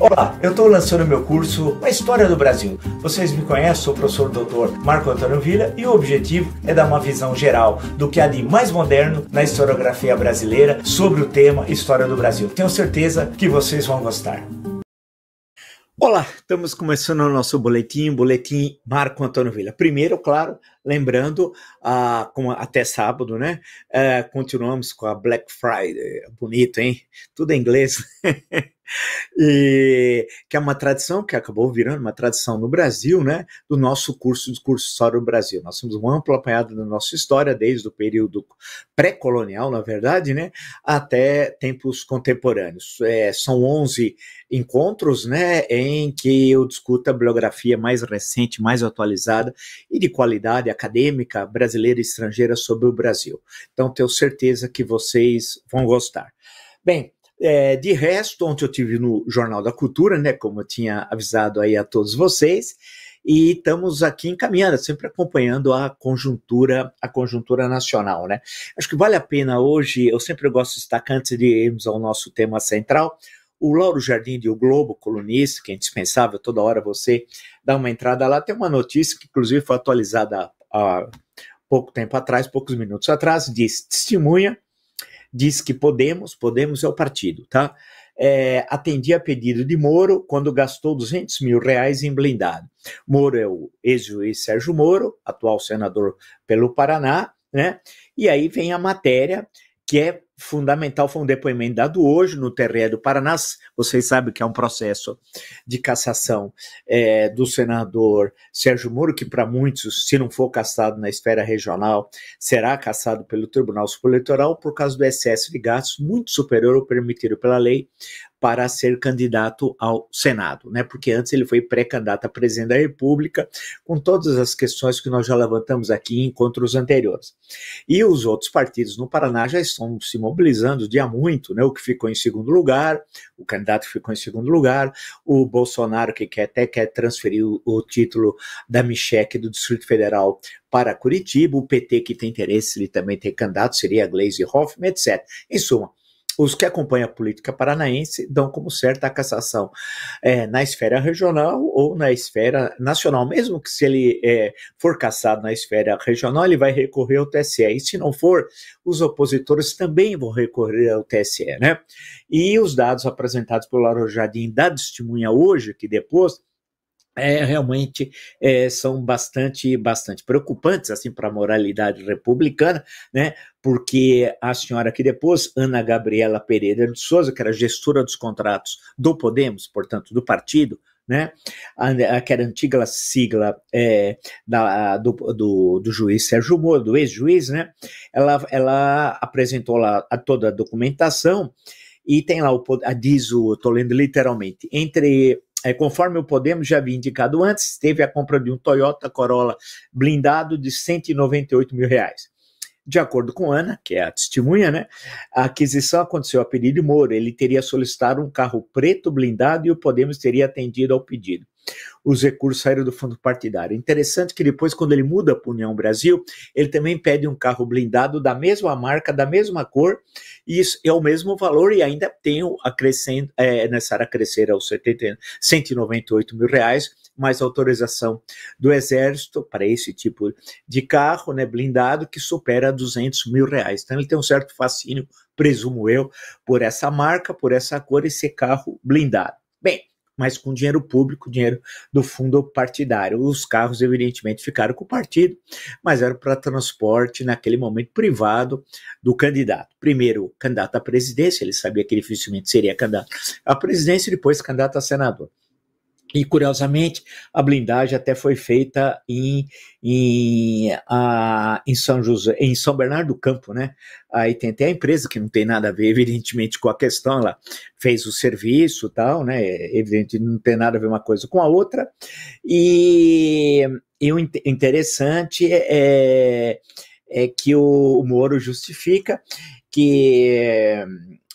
Olá, eu estou lançando meu curso A História do Brasil. Vocês me conhecem, sou o professor Dr. Marco Antônio Vila e o objetivo é dar uma visão geral do que há de mais moderno na historiografia brasileira sobre o tema História do Brasil. Tenho certeza que vocês vão gostar. Olá, estamos começando o nosso boletim, boletim Marco Antônio Vila. Primeiro, claro, lembrando, ah, como até sábado, né? Eh, continuamos com a Black Friday. Bonito, hein? Tudo em inglês. E, que é uma tradição que acabou virando uma tradição no Brasil, né, do nosso curso de curso História do Brasil. Nós temos um amplo apanhado da nossa história, desde o período pré-colonial, na verdade, né, até tempos contemporâneos. É, são 11 encontros né, em que eu discuto a bibliografia mais recente, mais atualizada e de qualidade acadêmica brasileira e estrangeira sobre o Brasil. Então, tenho certeza que vocês vão gostar. Bem, é, de resto, ontem eu tive no Jornal da Cultura, né? Como eu tinha avisado aí a todos vocês, e estamos aqui encaminhando, sempre acompanhando a conjuntura, a conjuntura nacional, né? Acho que vale a pena hoje, eu sempre gosto de destacar antes de irmos ao nosso tema central, o Lauro Jardim de O Globo, colunista, que é indispensável, toda hora você dá uma entrada lá, tem uma notícia que inclusive foi atualizada há pouco tempo atrás, poucos minutos atrás, diz testemunha diz que Podemos, Podemos é o partido, tá? É, atendia a pedido de Moro quando gastou 200 mil reais em blindado. Moro é o ex-juiz Sérgio Moro, atual senador pelo Paraná, né? E aí vem a matéria que é fundamental, foi um depoimento dado hoje no TRE do Paraná. Vocês sabem que é um processo de cassação é, do senador Sérgio Moro, que para muitos, se não for cassado na esfera regional, será cassado pelo Tribunal Superior Eleitoral por causa do excesso de gastos muito superior ao permitido pela lei para ser candidato ao Senado, né? Porque antes ele foi pré-candidato a presidente da República, com todas as questões que nós já levantamos aqui em encontros anteriores. E os outros partidos no Paraná já estão se mobilizando dia muito, né? O que ficou em segundo lugar, o candidato que ficou em segundo lugar, o Bolsonaro que quer, até quer transferir o, o título da Micheque do Distrito Federal para Curitiba, o PT que tem interesse, ele também tem candidato, seria Glaze Hoffmann, etc. Em suma, os que acompanham a política paranaense dão como certa a cassação é, na esfera regional ou na esfera nacional. Mesmo que se ele é, for cassado na esfera regional, ele vai recorrer ao TSE. E se não for, os opositores também vão recorrer ao TSE, né? E os dados apresentados pelo Laro Jardim da testemunha hoje, que depois é, realmente é, são bastante bastante preocupantes assim para a moralidade republicana, né? Porque a senhora que depois, Ana Gabriela Pereira de Souza, que era gestora dos contratos do Podemos, portanto do partido, né? A, que era antiga sigla é, da, do, do, do, juiz Sérgio Moro, do ex-juiz, né? Ela, ela apresentou lá a, toda a documentação e tem lá o diz o estou lendo literalmente entre é, conforme o Podemos já havia indicado antes, teve a compra de um Toyota Corolla blindado de 198 mil reais. De acordo com Ana, que é a testemunha, né, a aquisição aconteceu a pedido de Moro. Ele teria solicitado um carro preto blindado e o Podemos teria atendido ao pedido os recursos saíram do fundo partidário. Interessante que depois, quando ele muda para União Brasil, ele também pede um carro blindado da mesma marca, da mesma cor, e isso é o mesmo valor, e ainda tem o acrescento, é, é necessário crescer aos 70, 198 mil reais, mais autorização do Exército para esse tipo de carro né, blindado, que supera 200 mil reais. Então, ele tem um certo fascínio, presumo eu, por essa marca, por essa cor, esse carro blindado. Bem, mas com dinheiro público, dinheiro do fundo partidário. Os carros, evidentemente, ficaram com o partido, mas eram para transporte, naquele momento, privado do candidato. Primeiro, candidato à presidência, ele sabia que dificilmente seria candidato à presidência, depois candidato a senador. E, curiosamente, a blindagem até foi feita em, em, a, em, São José, em São Bernardo do Campo, né? Aí tem até a empresa que não tem nada a ver, evidentemente, com a questão. Ela fez o serviço tal, né? Evidente, não tem nada a ver uma coisa com a outra. E, e o interessante é, é, é que o, o Moro justifica que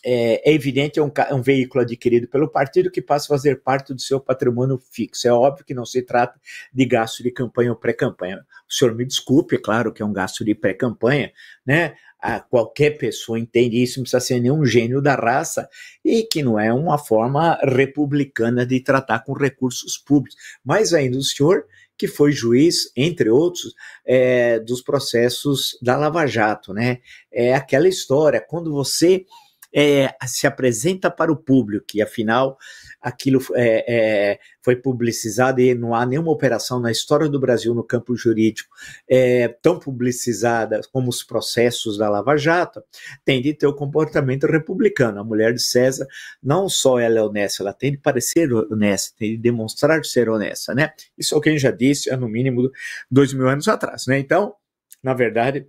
é, é, evidente, é um, é um, veículo adquirido pelo partido que passa a fazer parte do seu patrimônio fixo. É óbvio que não se trata de gasto de campanha ou pré-campanha. O senhor me desculpe, é claro que é um gasto de pré-campanha, né? A, ah, qualquer pessoa entende isso, não precisa ser nenhum gênio da raça, e que não é uma forma republicana de tratar com recursos públicos. Mais ainda, o senhor que foi juiz, entre outros, é, dos processos da Lava Jato, né? É aquela história, quando você é, se apresenta para o público, e afinal aquilo é, é, foi publicizado e não há nenhuma operação na história do Brasil no campo jurídico é, tão publicizada como os processos da Lava Jato, tem de ter o comportamento republicano. A mulher de César não só ela é honesta, ela tem de parecer honesta, tem de demonstrar ser honesta, né? Isso é o que a gente já disse há no mínimo dois mil anos atrás, né? Então, na verdade,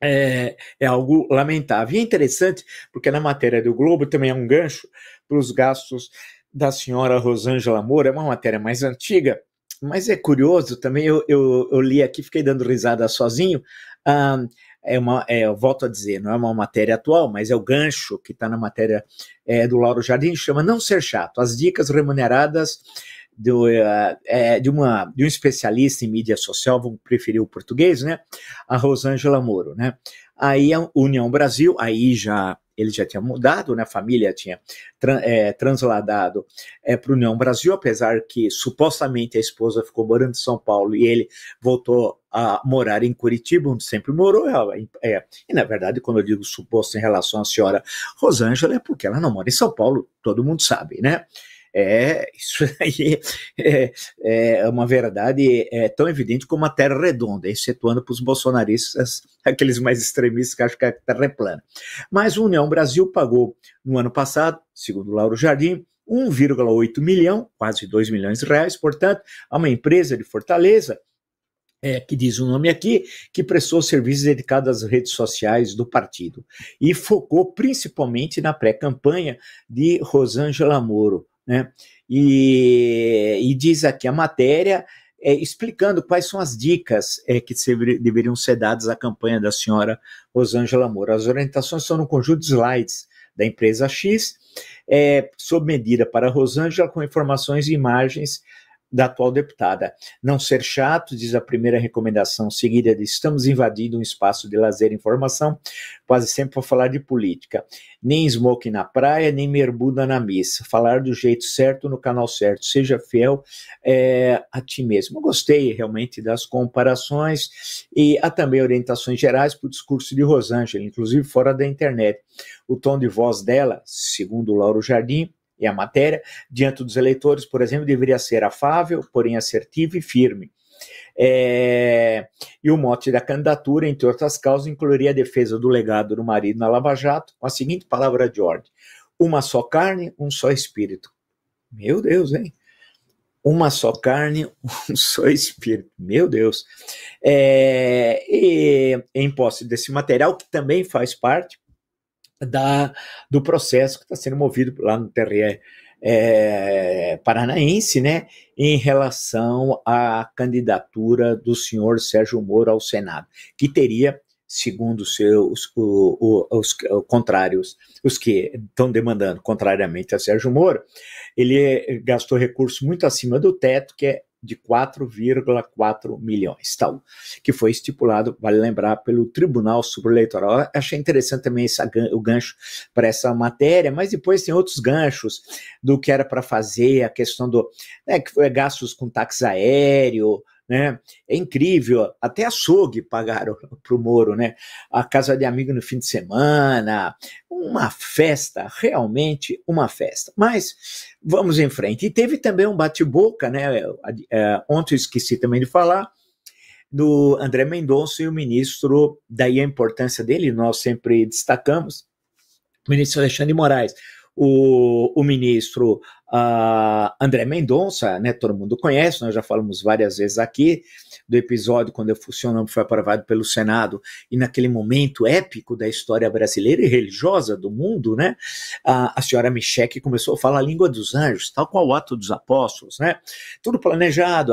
é, é, algo lamentável. E é interessante, porque na matéria do Globo também é um gancho para os gastos da senhora Rosângela Moura, é uma matéria mais antiga, mas é curioso também, eu, eu, eu li aqui, fiquei dando risada sozinho, ah, é uma, é, eu volto a dizer, não é uma matéria atual, mas é o gancho que está na matéria é, do Lauro Jardim, chama Não Ser Chato, as dicas remuneradas do, é, de, uma, de um especialista em mídia social, vamos preferir o português, né? A Rosângela Moro, né? Aí a União Brasil, aí já ele já tinha mudado, né? A família tinha tra é, eh, transladado é, para União Brasil, apesar que supostamente a esposa ficou morando em São Paulo e ele voltou a morar em Curitiba, onde sempre morou. É, é, é, e na verdade, quando eu digo suposto em relação à senhora Rosângela, é porque ela não mora em São Paulo, todo mundo sabe, né? É, isso aí é, é, é uma verdade é, tão evidente como a Terra redonda, excetuando para os bolsonaristas, aqueles mais extremistas que acham que a Terra é plana. Mas o União Brasil pagou no ano passado, segundo Lauro Jardim, 1,8 milhão, quase 2 milhões de reais, portanto, a uma empresa de Fortaleza, é, que diz o nome aqui, que prestou serviços dedicados às redes sociais do partido e focou principalmente na pré-campanha de Rosângela Moro. Né? E, e diz aqui a matéria é, explicando quais são as dicas é, que deveriam ser dadas à campanha da senhora Rosângela Moura. As orientações são no conjunto de slides da empresa X, é, sob medida para Rosângela, com informações e imagens da atual deputada. Não ser chato, diz a primeira recomendação seguida de estamos invadindo um espaço de lazer e informação, quase sempre para falar de política. Nem smoke na praia, nem merbuda na missa. Falar do jeito certo no canal certo. Seja fiel é, a ti mesmo. gostei realmente das comparações e há também orientações gerais para o discurso de Rosângela, inclusive fora da internet. O tom de voz dela, segundo Lauro Jardim, e a matéria, diante dos eleitores, por exemplo, deveria ser afável, porém assertivo e firme. É, e o mote da candidatura, entre outras causas, incluiria a defesa do legado do marido na Lava Jato, com a seguinte palavra de ordem: uma só carne, um só espírito. Meu Deus, hein? Uma só carne, um só espírito. Meu Deus. É, e em posse desse material, que também faz parte da, do processo que está sendo movido lá no TRE é, paranaense, né, em relação à candidatura do senhor Sérgio Moro ao Senado, que teria, segundo seus, o, o, os, os contrários, os que estão demandando, contrariamente a Sérgio Moro, ele gastou recursos muito acima do teto, que é de 4,4 milhões, tal, tá que foi estipulado, vale lembrar, pelo Tribunal Supremo Eleitoral. achei interessante também esse, o gancho para essa matéria, mas depois tem outros ganchos do que era para fazer, a questão do né, que foi gastos com táxi aéreo, né? É incrível, até açougue pagaram para o Moro, né? A casa de amigo no fim de semana, uma festa, realmente uma festa. Mas vamos em frente. E teve também um bate-boca, né? É, ontem eu esqueci também de falar do André Mendonça e o ministro, daí a importância dele, nós sempre destacamos, o ministro Alexandre Moraes. O, o ministro Uh, André Mendonça, né, todo mundo conhece, nós já falamos várias vezes aqui do episódio quando eu funcionamos foi aprovado pelo Senado e naquele momento épico da história brasileira e religiosa do mundo, né, a, a senhora Micheque começou a falar a língua dos anjos, tal qual o ato dos apóstolos, né, tudo planejado,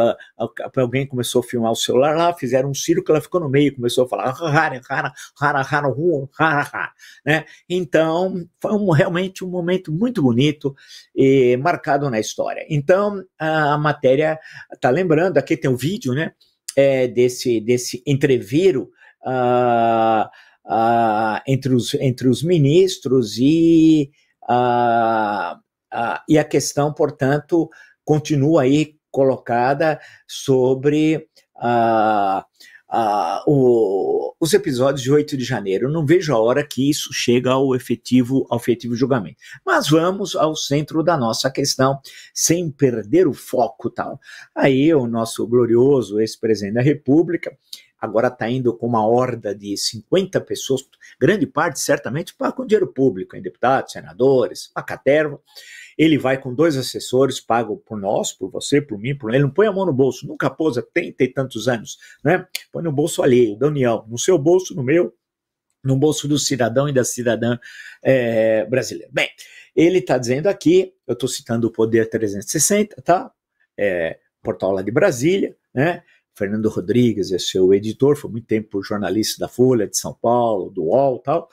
alguém começou a filmar o celular lá, fizeram um circo, ela ficou no meio, começou a falar rara, rara, rara, rara, rara, né, então foi um, realmente um momento muito bonito e marcado na história. Então, a matéria está lembrando, aqui tem um vídeo, né, é, desse, desse entreveiro uh, ah, uh, ah, entre, os, entre os ministros e, uh, e a questão, portanto, continua aí colocada sobre... Uh, ah, o, os episódios de 8 de janeiro. não vejo a hora que isso chega ao efetivo, ao efetivo julgamento. Mas vamos ao centro da nossa questão, sem perder o foco tal. Aí o nosso glorioso ex-presidente da República agora está indo com uma horda de 50 pessoas, grande parte certamente com dinheiro público, em deputados, senadores, uma caterva, ele vai com dois assessores, pago por nós, por você, por mim, por ele. Não põe a mão no bolso, nunca pôs há 30 e tantos anos, né? Põe no bolso alheio, da União, no seu bolso, no meu, no bolso do cidadão e da cidadã é, brasileira. Bem, ele está dizendo aqui, eu estou citando o Poder 360, tá? É, portal lá de Brasília, né? Fernando Rodrigues é seu editor, foi muito tempo jornalista da Folha de São Paulo, do UOL tal.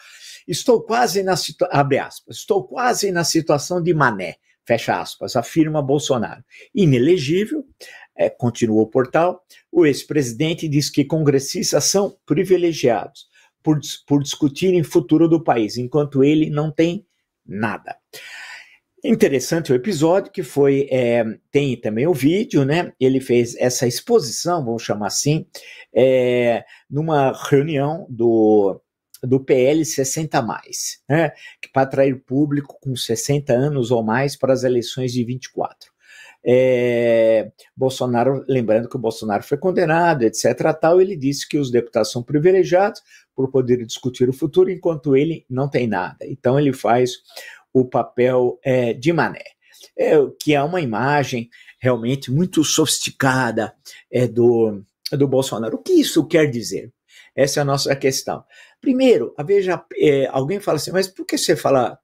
Estou quase na abre aspas, estou quase na situação de Mané, fecha aspas, afirma Bolsonaro. Inelegível, é, continua o portal, o ex-presidente diz que congressistas são privilegiados por, por discutirem futuro do país, enquanto ele não tem nada. Interessante o episódio, que foi. É, tem também o vídeo, né? Ele fez essa exposição, vamos chamar assim, é, numa reunião do, do PL 60, mais, né? Para atrair público com 60 anos ou mais para as eleições de 24. É, Bolsonaro, lembrando que o Bolsonaro foi condenado, etc. Tal, ele disse que os deputados são privilegiados por poder discutir o futuro, enquanto ele não tem nada. Então ele faz o papel é, de Mané, é, que é uma imagem realmente muito sofisticada é, do, do Bolsonaro. O que isso quer dizer? Essa é a nossa questão. Primeiro, veja, é, alguém fala assim, mas por que você fala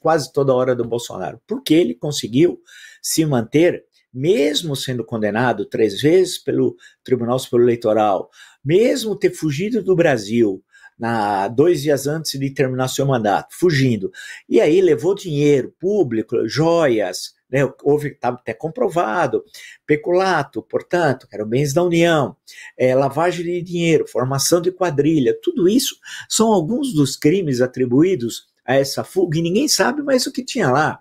quase toda hora do Bolsonaro? Porque ele conseguiu se manter mesmo sendo condenado três vezes pelo Tribunal Superior Eleitoral, mesmo ter fugido do Brasil, na, dois dias antes de terminar seu mandato, fugindo. E aí levou dinheiro público, joias, né, houve, estava até comprovado, peculato, portanto, que eram bens da União, é, lavagem de dinheiro, formação de quadrilha, tudo isso são alguns dos crimes atribuídos a essa fuga e ninguém sabe mais o que tinha lá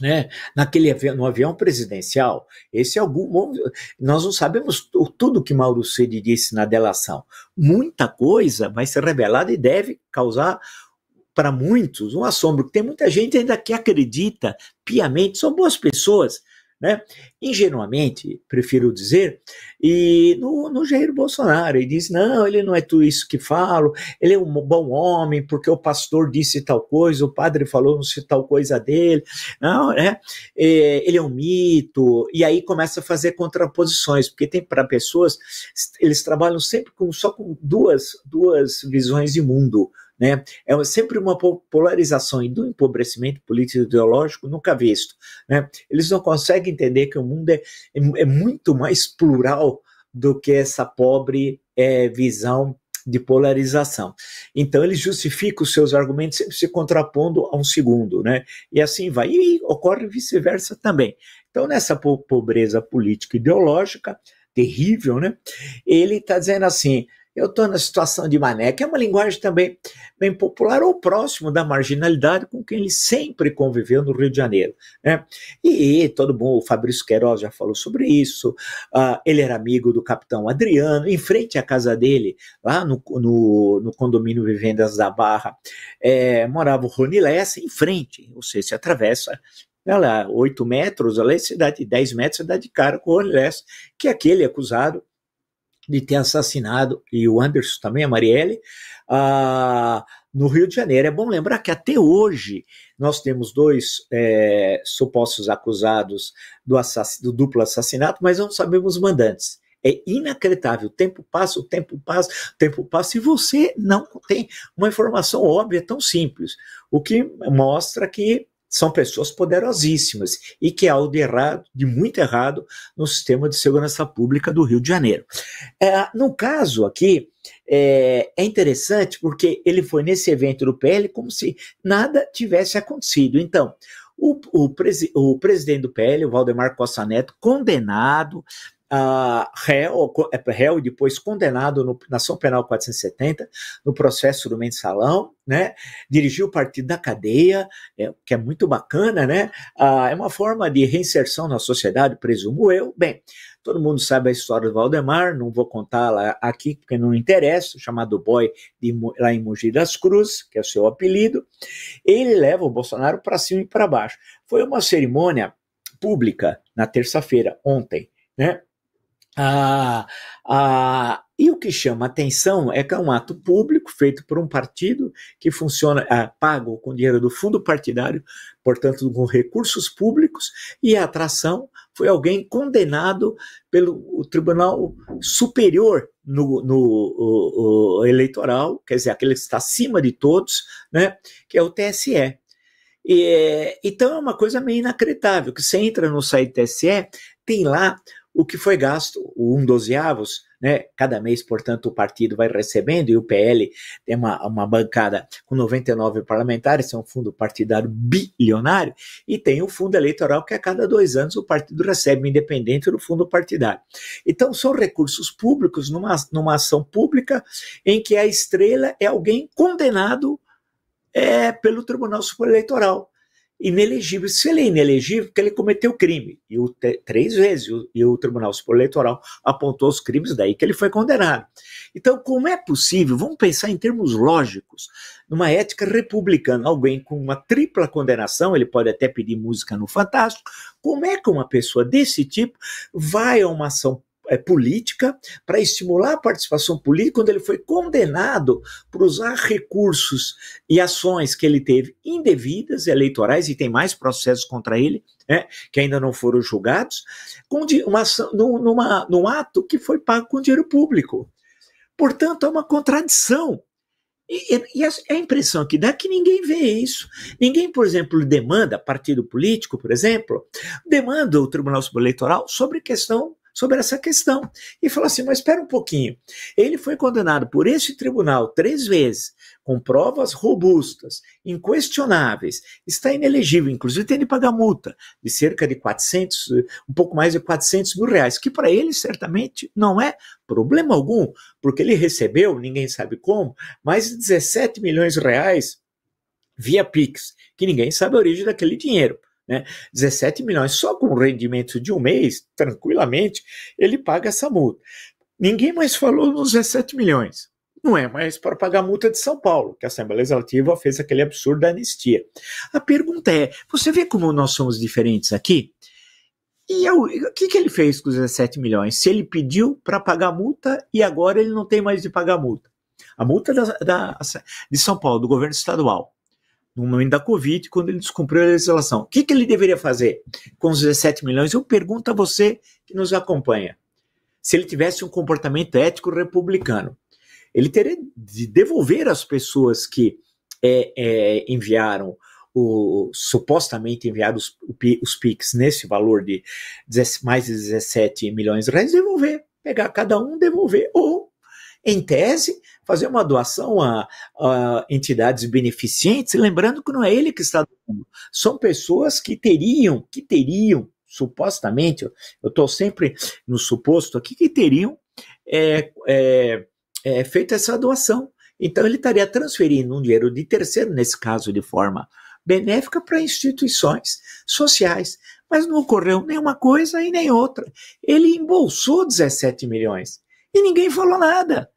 né? Naquele no avião presidencial, esse é algum nós não sabemos tudo que Mauro Cid disse na delação. Muita coisa vai ser revelada e deve causar para muitos um assombro. Tem muita gente ainda que acredita piamente, são boas pessoas, né? Ingenuamente, prefiro dizer, e no, no Jair Bolsonaro, ele diz, não, ele não é tudo isso que falo, ele é um bom homem, porque o pastor disse tal coisa, o padre falou tal coisa dele, não, né? É, ele é um mito, e aí começa a fazer contraposições, porque tem para pessoas, eles trabalham sempre com só com duas, duas visões de mundo, né? É sempre uma polarização e do empobrecimento político e ideológico nunca visto. Né? Eles não conseguem entender que o mundo é, é, é muito mais plural do que essa pobre é, visão de polarização. Então ele justifica os seus argumentos sempre se contrapondo a um segundo, né? E assim vai. E ocorre vice-versa também. Então nessa po pobreza política ideológica terrível, né? Ele está dizendo assim: eu estou na situação de mané, que é uma linguagem também bem popular ou próximo da marginalidade com quem ele sempre conviveu no Rio de Janeiro. Né? E todo mundo, o Fabrício Queiroz já falou sobre isso, uh, ele era amigo do capitão Adriano, em frente à casa dele, lá no, no, no condomínio Vivendas da Barra, é, morava o Rony Lessa, em frente, ou seja, se atravessa ela 8 metros, lá é cidade de 10 metros, dá de cara com o Rony Lessa, que é aquele acusado de ter assassinado, e o Anderson também, a Marielle, a, no Rio de Janeiro. É bom lembrar que até hoje nós temos dois é, supostos acusados do, do, duplo assassinato, mas não sabemos mandantes. É inacreditável. O tempo passa, o tempo passa, o tempo passa, e você não tem uma informação óbvia é tão simples. O que mostra que são pessoas poderosíssimas e que é algo de errado, de muito errado, no sistema de segurança pública do Rio de Janeiro. É, no caso aqui, é, é, interessante porque ele foi nesse evento do PL como se nada tivesse acontecido. Então, o, o, presi o presidente do PL, o Valdemar Costa Neto, condenado ah, réu, é, réu depois condenado no, na ação penal 470, no processo do mensalão, né? Dirigiu o partido da cadeia, é, que é muito bacana, né? é uma forma de reinserção na sociedade, presumo eu. Bem, todo mundo sabe a história do Valdemar, não vou contá-la aqui porque não interessa, chamado Boy de, lá em Mogi das Cruzes, que é o seu apelido. Ele leva o Bolsonaro para cima e para baixo. Foi uma cerimônia pública na terça-feira, ontem, né? Ah, ah, e o que chama atenção é que é um ato público feito por um partido que funciona, ah, pago com dinheiro do fundo partidário, portanto com recursos públicos, e a atração foi alguém condenado pelo Tribunal Superior no, no o, o eleitoral, quer dizer, aquele que está acima de todos, né, que é o TSE. E, então é uma coisa meio inacreditável, que você entra no site TSE, tem lá o que foi gasto, o um dozeavos, né? Cada mês, portanto, o partido vai recebendo e o PL tem uma, uma bancada com 99 parlamentares, é um fundo partidário bilionário, e tem o fundo eleitoral que a cada dois anos o partido recebe, independente do fundo partidário. Então, são recursos públicos numa, numa ação pública em que a estrela é alguém condenado é, pelo Tribunal Superior Eleitoral inelegível. Se ele é inelegível, porque ele cometeu crime. E o três vezes. E o Tribunal Superior Eleitoral apontou os crimes, daí que ele foi condenado. Então, como é possível? Vamos pensar em termos lógicos. Numa ética republicana, alguém com uma tripla condenação, ele pode até pedir música no Fantástico. Como é que uma pessoa desse tipo vai a uma ação é, política, para estimular a participação política, quando ele foi condenado por usar recursos e ações que ele teve indevidas eleitorais, e tem mais processos contra ele, né, que ainda não foram julgados, com uma, num, numa, num ato que foi pago com dinheiro público. Portanto, é uma contradição. E, e, a, a impressão que dá é que ninguém vê isso. Ninguém, por exemplo, demanda, partido político, por exemplo, demanda o Tribunal Eleitoral sobre questão sobre essa questão. E falou assim: mas espera um pouquinho. Ele foi condenado por este tribunal três vezes, com provas robustas, inquestionáveis, está inelegível, inclusive tem de pagar multa de cerca de 400, um pouco mais de 400 mil reais, que para ele certamente não é problema algum, porque ele recebeu, ninguém sabe como, mais de 17 milhões de reais via Pix, que ninguém sabe a origem daquele dinheiro. Né? 17 milhões só com rendimento de um mês, tranquilamente, ele paga essa multa. Ninguém mais falou nos 17 milhões. Não é mais para pagar a multa de São Paulo, que a Assembleia Legislativa fez aquele absurdo da anistia. A pergunta é: você vê como nós somos diferentes aqui? E é o que, que ele fez com os 17 milhões? Se ele pediu para pagar a multa e agora ele não tem mais de pagar a multa. A multa da, da, de São Paulo, do governo estadual, no momento da Covid, quando ele descumpriu a legislação. O que, que ele deveria fazer com os 17 milhões? Eu pergunto a você que nos acompanha. Se ele tivesse um comportamento ético republicano, ele teria de devolver as pessoas que é, é, enviaram o, supostamente enviaram os pics nesse valor de mais de 17 milhões de reais, devolver, pegar cada um, devolver, ou em tese, fazer uma doação a, a entidades beneficentes, lembrando que não é ele que está doando, são pessoas que teriam, que teriam, supostamente, eu estou sempre no suposto aqui, que teriam é, é, é, feito essa doação. Então, ele estaria transferindo um dinheiro de terceiro, nesse caso de forma benéfica, para instituições sociais. Mas não ocorreu nenhuma coisa e nem outra. Ele embolsou 17 milhões e ninguém falou nada.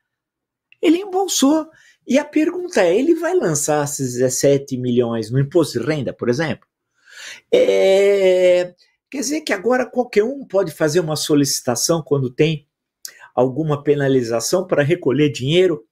Ele embolsou. E a pergunta é: ele vai lançar esses 17 milhões no imposto de renda, por exemplo? É, quer dizer que agora qualquer um pode fazer uma solicitação quando tem alguma penalização para recolher dinheiro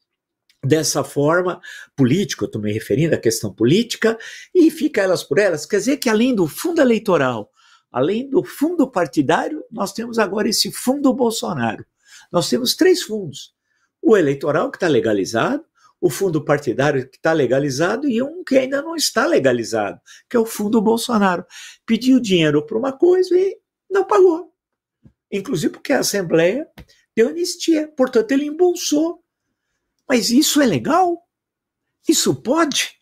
dessa forma política, eu estou me referindo à questão política, e fica elas por elas. Quer dizer que além do fundo eleitoral, além do fundo partidário, nós temos agora esse fundo Bolsonaro. Nós temos três fundos: o eleitoral, que está legalizado, o fundo partidário, que está legalizado, e um que ainda não está legalizado, que é o fundo Bolsonaro. Pediu dinheiro para uma coisa e não pagou. Inclusive porque a Assembleia deu anistia, portanto, ele embolsou. Mas isso é legal? Isso pode?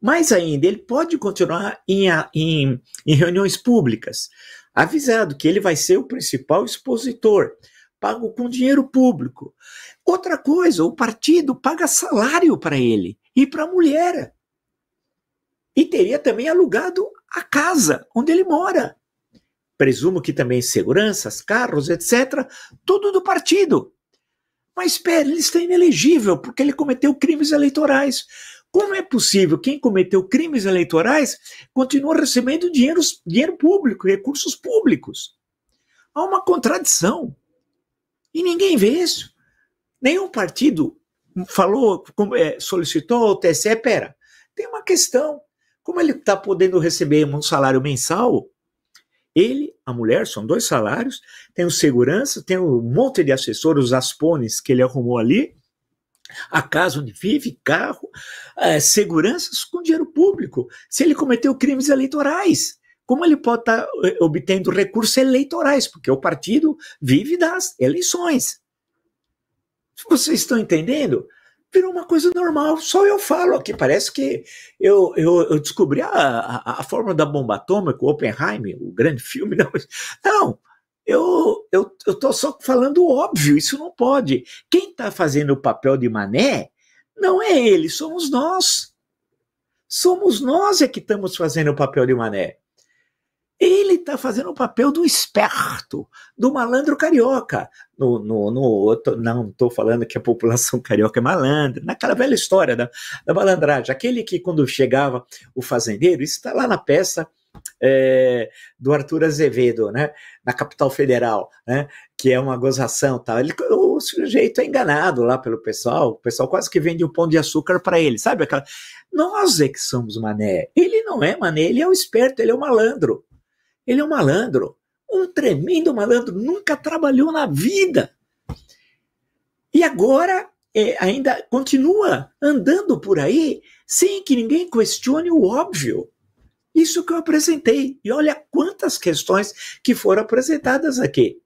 Mais ainda, ele pode continuar em, em, em reuniões públicas, avisado que ele vai ser o principal expositor pago com dinheiro público. Outra coisa, o partido paga salário para ele e para a mulher. E teria também alugado a casa onde ele mora. Presumo que também seguranças, carros, etc., tudo do partido. Mas espera, ele está inelegível porque ele cometeu crimes eleitorais. Como é possível quem cometeu crimes eleitorais continua recebendo dinheiro, dinheiro público, recursos públicos? Há uma contradição. E ninguém vê isso. Nenhum partido falou, é, solicitou ao TSE, pera, tem uma questão. Como ele está podendo receber um salário mensal, ele, a mulher, são dois salários, tem o segurança, tem um monte de assessores, os aspones que ele arrumou ali, a casa onde vive, carro, é, seguranças com dinheiro público. Se ele cometeu crimes eleitorais, como ele pode tá, estar eh, obtendo recursos eleitorais, porque o partido vive das eleições. Vocês estão entendendo? Virou uma coisa normal, só eu falo aqui. Parece que eu, eu, eu descobri a, a, a fórmula da bomba atômica, o Oppenheimer, o grande filme. Não, não eu, eu, eu só falando óbvio, isso não pode. Quem está fazendo o papel de mané não é ele, somos nós. Somos nós é que estamos fazendo o papel de mané ele está fazendo o papel do esperto, do malandro carioca. No, no, no tô, não estou falando que a população carioca é malandra, naquela velha história da, da malandragem. Aquele que, quando chegava o fazendeiro, isso está lá na peça é, do Arthur Azevedo, né, na capital federal, né, que é uma gozação, tal. Ele, o sujeito é enganado lá pelo pessoal, o pessoal quase que vende o um pão de açúcar para ele, sabe aquela? Nós é que somos mané. Ele não é mané, ele é o esperto, ele é o malandro. Ele é um malandro, um tremendo malandro, nunca trabalhou na vida. E agora é, ainda continua andando por aí sem que ninguém questione o óbvio. Isso que eu apresentei. E olha quantas questões que foram apresentadas aqui.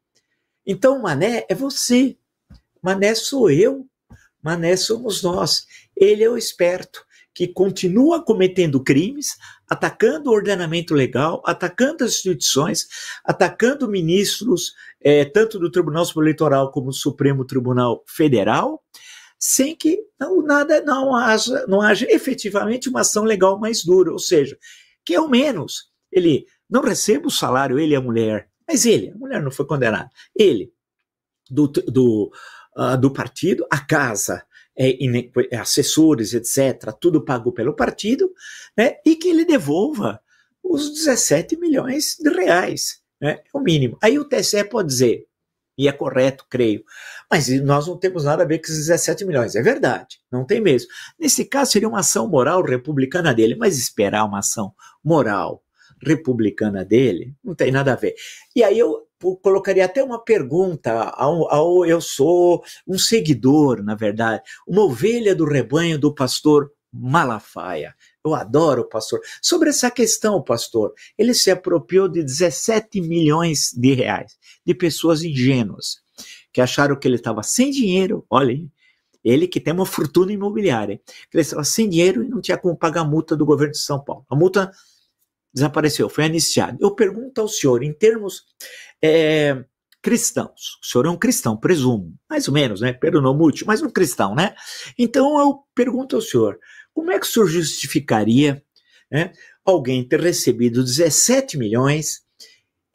Então, Mané é você. Mané sou eu. Mané somos nós. Ele é o esperto que continua cometendo crimes, atacando o ordenamento legal, atacando as instituições, atacando ministros, é, tanto do Tribunal Eleitoral como do Supremo Tribunal Federal, sem que não, nada não haja, não haja efetivamente uma ação legal mais dura, ou seja, que ao menos ele não receba o salário, ele e a mulher, mas ele, a mulher não foi condenada, ele do, do, uh, do partido, a casa é, é, assessores, etc., tudo pago pelo partido, né, e que ele devolva os 17 milhões de reais, né, é o mínimo. Aí o TSE pode dizer, e é correto, creio, mas nós não temos nada a ver com esses 17 milhões, é verdade, não tem mesmo. Nesse caso seria uma ação moral republicana dele, mas esperar uma ação moral republicana dele não tem nada a ver. E aí eu colocaria até uma pergunta ao, ao eu sou um seguidor, na verdade, uma ovelha do rebanho do pastor Malafaia. Eu adoro o pastor. Sobre essa questão, pastor, ele se apropriou de 17 milhões de reais de pessoas ingênuas que acharam que ele estava sem dinheiro. Olha, aí, ele que tem uma fortuna imobiliária, que ele estava sem dinheiro e não tinha como pagar a multa do governo de São Paulo. A multa desapareceu, foi anistiado. Eu pergunto ao senhor, em termos é, cristãos, o senhor é um cristão, presumo, mais ou menos, né? Peronomútil, mas um cristão, né? Então eu pergunto ao senhor, como é que o senhor justificaria né, alguém ter recebido 17 milhões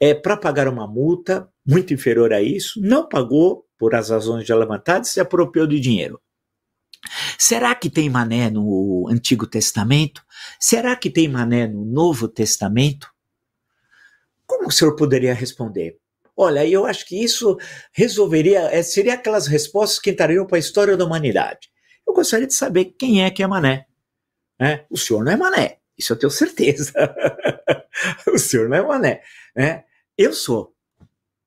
é, eh, para pagar uma multa muito inferior a isso, não pagou por as razões já levantadas se apropriou de dinheiro? Será que tem mané no Antigo Testamento? Será que tem mané no Novo Testamento? Como o senhor poderia responder? Olha, eu acho que isso resolveria, é, seria aquelas respostas que entrariam para a história da humanidade. Eu gostaria de saber quem é que é mané. Né? O senhor não é mané, isso eu tenho certeza. o senhor não é mané. Né? Eu sou.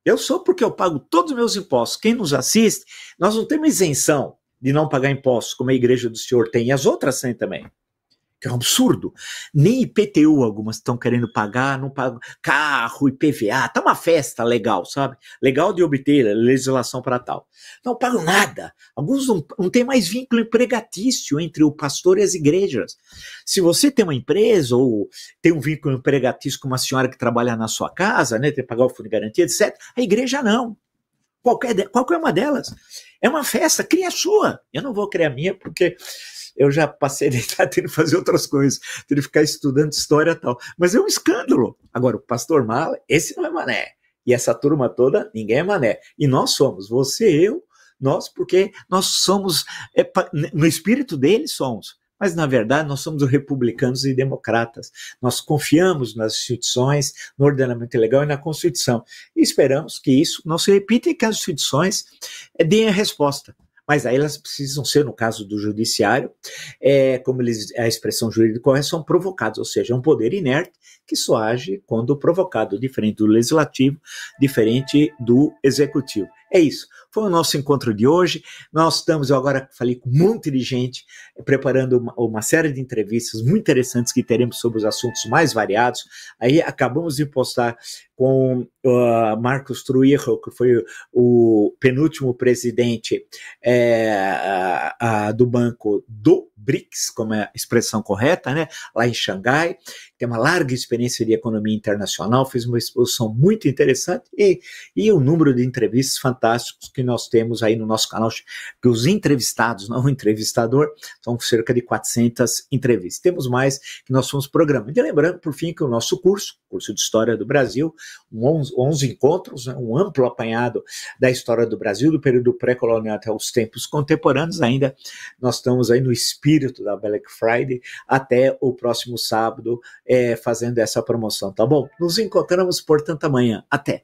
Eu sou porque eu pago todos os meus impostos. Quem nos assiste, nós não temos isenção de não pagar impostos, como a igreja do Senhor tem, e as outras têm também. Que é um absurdo. Nem IPTU algumas estão querendo pagar, não pagam. Carro, IPVA, tá uma festa legal, sabe? Legal de obter legislação para tal. Não pagam nada. Alguns não, não mais vínculo empregatício entre o pastor e as igrejas. Se você tem uma empresa ou tem um vínculo empregatício com uma senhora que trabalha na sua casa, né? Tem que pagar o fundo de garantia, etc. A igreja não. Qualquer, qualquer uma delas. É uma festa, cria a sua. Eu não vou criar a minha porque eu já passei de estar tendo que fazer outras coisas, tendo que ficar estudando história e tal. Mas é um escândalo. Agora, o pastor Mala, esse não é mané. E essa turma toda, ninguém é mané. E nós somos, você, eu, nós, porque nós somos, é, no espírito deles somos. Mas, na verdade, nós somos republicanos e democratas. Nós confiamos nas instituições, no ordenamento legal e na Constituição. E esperamos que isso não se repita e que as instituições eh, deem a resposta mas aí elas precisam ser, no caso do judiciário, é, como eles, a expressão jurídica corre, são provocados, ou seja, é um poder inerte que só age quando provocado, diferente do legislativo, diferente do executivo. É isso. Foi o nosso encontro de hoje. Nós estamos, eu agora falei com um monte de gente, eh, preparando uma, uma série de entrevistas muito interessantes que teremos sobre os assuntos mais variados. Aí acabamos de postar com uh, Marcos Trujillo, que foi o penúltimo presidente é, do banco do BRICS, como é a expressão correta, né? lá em Xangai. Tem uma larga experiência de economia internacional, fez uma exposição muito interessante e, e um número de entrevistas fantásticos que nós temos aí no nosso canal, que os entrevistados, não o entrevistador, são cerca de 400 entrevistas. Temos mais que nós fomos programando. E lembrando, por fim, que o nosso curso, curso de História do Brasil, 11, encontros, né, um amplo apanhado da história do Brasil, do período pré-colonial até os tempos contemporâneos, ainda nós estamos aí no espírito da Black Friday, até o próximo sábado, é, fazendo essa promoção, tá bom? Nos encontramos, portanto, amanhã. Até!